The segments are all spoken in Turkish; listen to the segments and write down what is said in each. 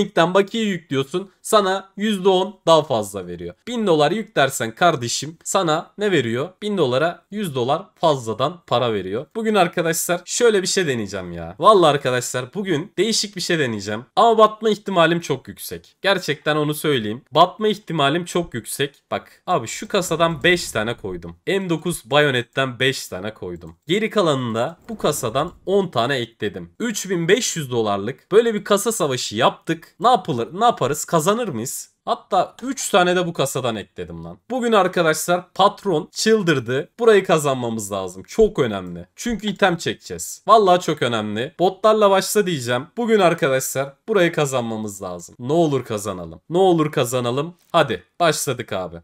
linkten bakiye yüklüyorsun. Sana %10 daha fazla veriyor. 1000 dolar yüklersen kardeşim sana ne veriyor? 1000 dolara 100 dolar fazladan para veriyor. Bugün arkadaşlar şöyle bir şey deneyeceğim ya. Valla arkadaşlar bugün değişik bir şey deneyeceğim. Ama batma ihtimalim çok yüksek. Gerçekten onu söyleyeyim. Batma ihtimalim çok yüksek. Bak abi şu kasadan 5 tane koydum. M9 Bayonet'ten 5 tane koydum. Geri kalanında bu kasadan 10 tane ekledim. 3500 dolarlık böyle bir kasa savaşı yaptık. Ne yapılır? Ne yaparız? Kazanır mıyız? Hatta 3 tane de bu kasadan ekledim lan. Bugün arkadaşlar patron çıldırdı. Burayı kazanmamız lazım. Çok önemli. Çünkü item çekeceğiz. Vallahi çok önemli. Botlarla başla diyeceğim. Bugün arkadaşlar burayı kazanmamız lazım. Ne olur kazanalım. Ne olur kazanalım. Hadi başladık abi.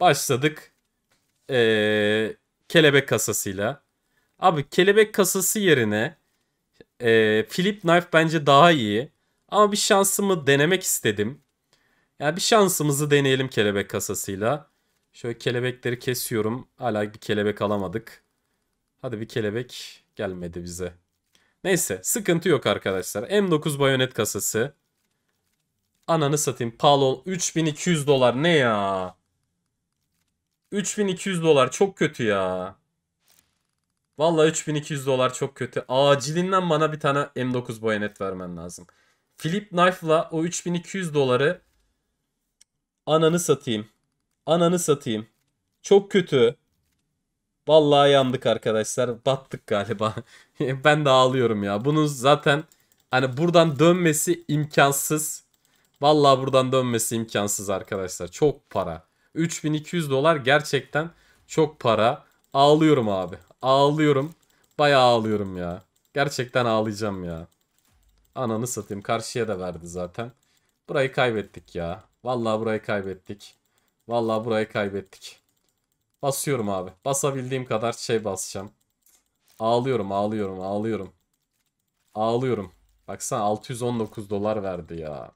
Başladık. Ee, kelebek kasasıyla. Abi kelebek kasası yerine e, Philip Knife bence daha iyi. Ama bir şansımı denemek istedim. Yani bir şansımızı deneyelim kelebek kasasıyla. Şöyle kelebekleri kesiyorum. Hala bir kelebek alamadık. Hadi bir kelebek gelmedi bize. Neyse sıkıntı yok arkadaşlar. M9 bayonet kasası. Ananı satayım. Pahalı 3200 dolar ne ya? 3200 dolar çok kötü ya. Valla 3200 dolar çok kötü. Acilinden bana bir tane M9 bayonet vermen lazım. Flip Knife'la o 3200 doları ananı satayım. Ananı satayım. Çok kötü. Vallahi yandık arkadaşlar. Battık galiba. ben de ağlıyorum ya. Bunun zaten hani buradan dönmesi imkansız. Vallahi buradan dönmesi imkansız arkadaşlar. Çok para. 3200 dolar gerçekten çok para. Ağlıyorum abi. Ağlıyorum. Bayağı ağlıyorum ya. Gerçekten ağlayacağım ya. Ananı satayım. Karşıya da verdi zaten. Burayı kaybettik ya. Vallahi burayı kaybettik. Vallahi burayı kaybettik. Basıyorum abi. Basabildiğim kadar şey basacağım. Ağlıyorum, ağlıyorum, ağlıyorum. Ağlıyorum. Baksana 619 dolar verdi ya.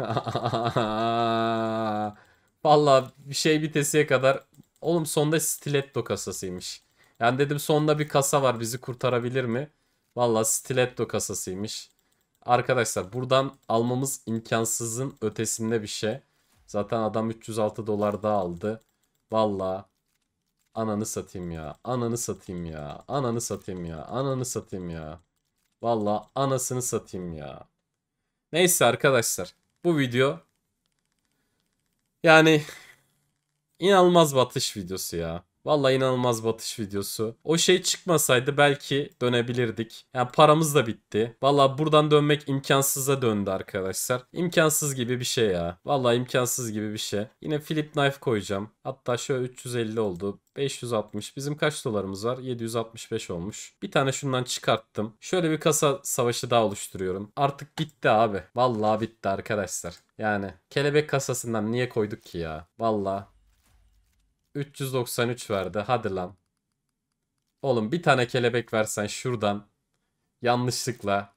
Vallahi bir şey bitesiye kadar. Oğlum sonda stiletto kasasıymış. Yani dedim sonda bir kasa var bizi kurtarabilir mi? Valla stiletto kasasıymış. Arkadaşlar buradan almamız imkansızın ötesinde bir şey. Zaten adam 306 dolar daha aldı. Valla ananı satayım ya. Ananı satayım ya. Ananı satayım ya. Ananı satayım ya. Valla anasını satayım ya. Neyse arkadaşlar. Bu video yani inanılmaz batış videosu ya. Vallahi inanılmaz batış videosu. O şey çıkmasaydı belki dönebilirdik. Yani paramız da bitti. Valla buradan dönmek imkansıza döndü arkadaşlar. İmkansız gibi bir şey ya. Valla imkansız gibi bir şey. Yine Philip Knife koyacağım. Hatta şöyle 350 oldu. 560. Bizim kaç dolarımız var? 765 olmuş. Bir tane şundan çıkarttım. Şöyle bir kasa savaşı daha oluşturuyorum. Artık bitti abi. Vallahi bitti arkadaşlar. Yani kelebek kasasından niye koyduk ki ya? Vallahi 393 verdi. Hadi lan. Oğlum bir tane kelebek versen şuradan. Yanlışlıkla.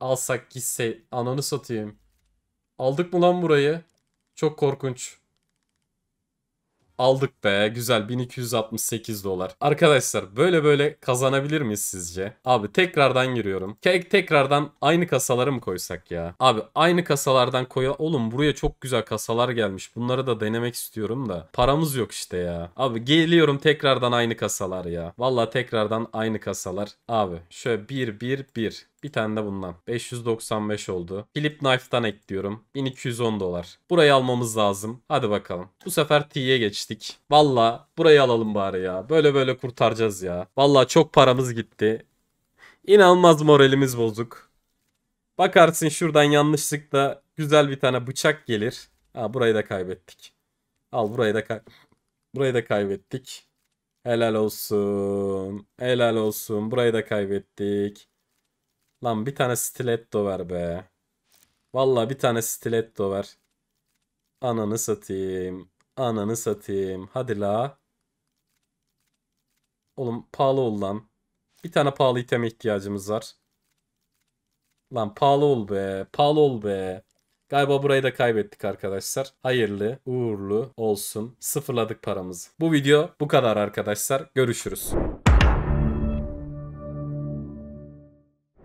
Alsak gitse ananı satayım. Aldık mı lan burayı? Çok korkunç. Aldık be güzel 1268 dolar. Arkadaşlar böyle böyle kazanabilir miyiz sizce? Abi tekrardan giriyorum. Tek tekrardan aynı kasaları mı koysak ya? Abi aynı kasalardan koya. Oğlum buraya çok güzel kasalar gelmiş. Bunları da denemek istiyorum da. Paramız yok işte ya. Abi geliyorum tekrardan aynı kasalar ya. Valla tekrardan aynı kasalar. Abi şöyle 1 1 1. Bir tane de bundan. 595 oldu. Philip Knife'dan ekliyorum. 1210 dolar. Burayı almamız lazım. Hadi bakalım. Bu sefer T'ye geçtik. Valla burayı alalım bari ya. Böyle böyle kurtaracağız ya. Valla çok paramız gitti. İnanılmaz moralimiz bozuk. Bakarsın şuradan yanlışlıkla güzel bir tane bıçak gelir. Ha burayı da kaybettik. Al burayı da kay burayı da kaybettik. Helal olsun. Helal olsun. Burayı da kaybettik. Lan bir tane stiletto ver be. Valla bir tane stiletto ver. Ananı satayım. Ananı satayım. Hadi la. Oğlum pahalı ol lan. Bir tane pahalı item ihtiyacımız var. Lan pahalı ol be. Pahalı ol be. Galiba burayı da kaybettik arkadaşlar. Hayırlı, uğurlu olsun. Sıfırladık paramızı. Bu video bu kadar arkadaşlar. Görüşürüz.